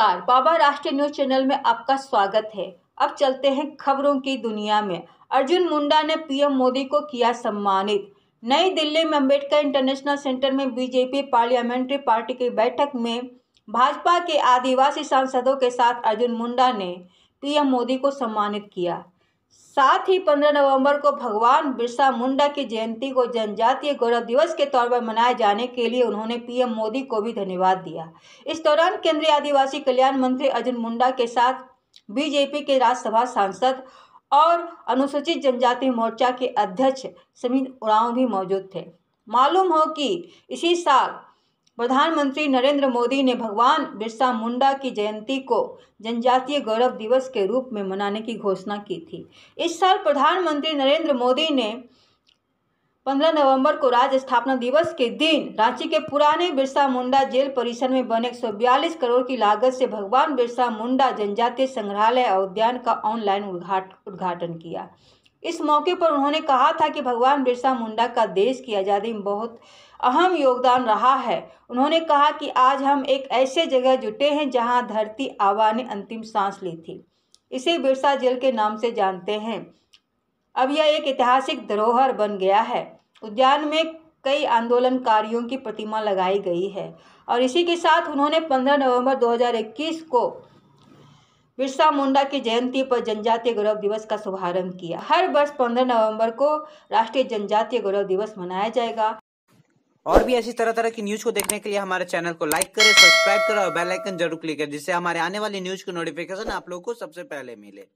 नमस्कार बाबा राष्ट्रीय news channel में आपका स्वागत है अब चलते हैं खबरों की दुनिया में अर्जुन मुंडा ने पीएम मोदी को किया सम्मानित नई दिल्ली में अम्बेडकर इंटरनेशनल सेंटर में बीजेपी पार्लियामेंट्री पार्टी की बैठक में भाजपा के आदिवासी सांसदों के साथ अर्जुन मुंडा ने पीएम मोदी को सम्मानित किया साथ ही 15 नवंबर को भगवान बिरसा मुंडा की जयंती को जनजातीय गौरव दिवस के तौर पर मनाए जाने के लिए उन्होंने पीएम मोदी को भी धन्यवाद दिया इस दौरान केंद्रीय आदिवासी कल्याण मंत्री अर्जुन मुंडा के साथ बीजेपी के राज्यसभा सांसद और अनुसूचित जनजाति मोर्चा के अध्यक्ष समीर उरांव भी मौजूद थे मालूम हो कि इसी साल प्रधानमंत्री नरेंद्र मोदी ने भगवान बिरसा मुंडा की जयंती को जनजातीय गौरव दिवस के रूप में मनाने की घोषणा की थी इस साल प्रधानमंत्री नरेंद्र मोदी ने 15 नवंबर को राज्य स्थापना दिवस के दिन रांची के पुराने बिरसा मुंडा जेल परिसर में बने एक करोड़ की लागत से भगवान बिरसा मुंडा जनजातीय संग्रहालय और उद्यान का ऑनलाइन उद्घाटन किया इस मौके पर उन्होंने कहा था कि भगवान बिरसा मुंडा का देश की आज़ादी में बहुत अहम योगदान रहा है उन्होंने कहा कि आज हम एक ऐसे जगह जुटे हैं जहां धरती आवा ने अंतिम सांस ली थी इसे बिरसा जेल के नाम से जानते हैं अब यह एक ऐतिहासिक धरोहर बन गया है उद्यान में कई आंदोलनकारियों की प्रतिमा लगाई गई है और इसी के साथ उन्होंने पंद्रह नवम्बर दो को बिरसा मुंडा की जयंती पर जनजातीय गौरव दिवस का शुभारंभ किया हर वर्ष 15 नवंबर को राष्ट्रीय जनजातीय गौरव दिवस मनाया जाएगा और भी ऐसी तरह तरह की न्यूज को देखने के लिए हमारे चैनल को लाइक करें सब्सक्राइब करें और बेल आइकन जरूर क्लिक करें जिससे हमारे आने वाली न्यूज की नोटिफिकेशन आप लोगों को सबसे पहले मिले